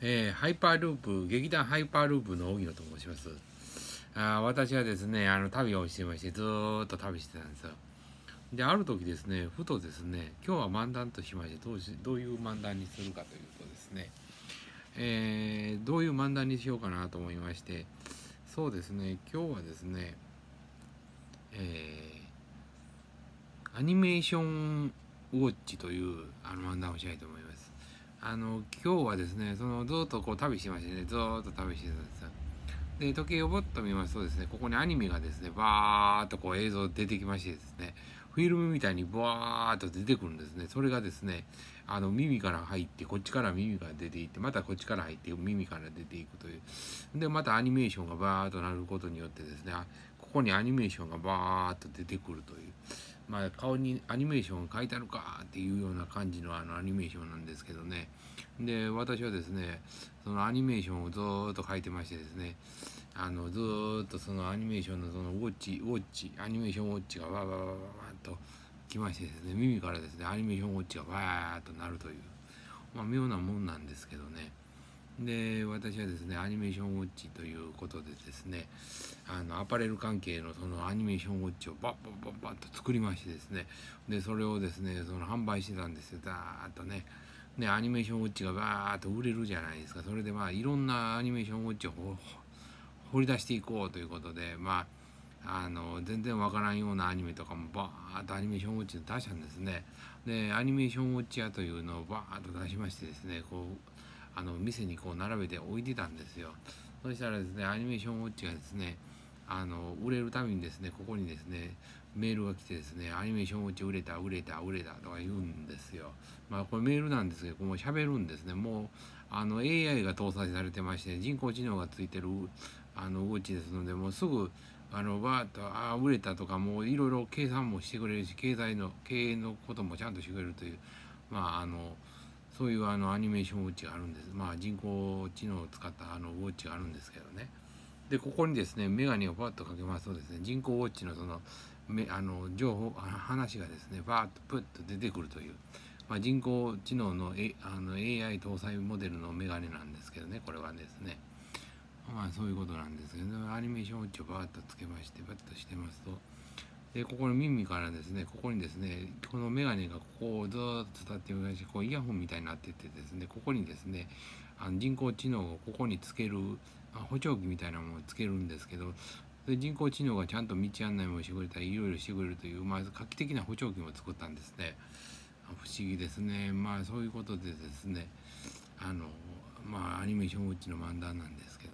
えー、ハイパーループ、劇団ハイパーループの荻野と申します。あ私はですね、あの、旅をしてまして、ずっと旅してたんですよ。で、ある時ですね、ふとですね、今日は漫談としまして、どうしどういう漫談にするかというとですね、えー、どういう漫談にしようかなと思いまして、そうですね、今日はですね、えー、アニメーションウォッチというあの漫談をしたいと思います。あの今日はですねそのずっとこう旅してましてねずっと旅してたんですよで時計をぼっと見ますとですねここにアニメがですねバーっとこう映像出てきましてですねフィルムみたいにバーっと出てくるんですねそれがですねあの耳から入ってこっちから耳から出ていってまたこっちから入って耳から出ていくというでまたアニメーションがバーっとなることによってですねこにアニメーションがバーっと出てくるという。まあ、顔にアニメーションが書いてあるかっていうような感じのあのアニメーションなんですけどね。で、私はですね、そのアニメーションをずーっと書いてましてですね、あの、ずーっとそのアニメーションのそのウォッチ、ウォッチ、アニメーションウォッチがわわわわわっと来ましてですね、耳からですね、アニメーションウォッチがわーっとなるという、まあ、妙なもんなんですけどね。で私はですねアニメーションウォッチということでですねあのアパレル関係のそのアニメーションウォッチをバッバッバッバッと作りましてですねでそれをですねその販売してたんですよダーッとねでアニメーションウォッチがバーッと売れるじゃないですかそれでまあいろんなアニメーションウォッチを掘り出していこうということでまああの全然わからんようなアニメとかもバーッとアニメーションウォッチで出したんですねでアニメーションウォッチ屋というのをバーッと出しましてですねこうあの店にこう並べて置いてたんですよそしたらですねアニメーションウォッチがですねあの売れるたびにですねここにですねメールが来てですねアニメーションウォッチ売れた売れた売れたとか言うんですよまあこれメールなんですけどもう喋るんですねもうあの AI が搭載されてまして人工知能がついてるあのウォッチですのでもうすぐあのバーッとああ売れたとかもういろいろ計算もしてくれるし経済の経営のこともちゃんとしてくれるというまああのそういうあのアニメーションウォッチがあるんですまあ人工知能を使ったあのウォッチがあるんですけどねでここにですねメガネをバッとかけますとですね人工ウォッチのそのあの情報話がですねバーッとプッと出てくるという、まあ、人工知能の,、A、あの AI 搭載モデルのメガネなんですけどねこれはですねまあそういうことなんですけど、ね、アニメーションウォッチをバーッとつけましてバッとしてますとでここの耳からですねここにですねこの眼鏡がここをずっと立ってましこうイヤホンみたいになっててですねここにですねあの人工知能をここにつける補聴器みたいなものをつけるんですけどで人工知能がちゃんと道案内もしてくれたりいろいろしてくれるという、まあ、画期的な補聴器も作ったんですね不思議ですねまあそういうことでですねあのまあアニメーションうちの漫談なんですけど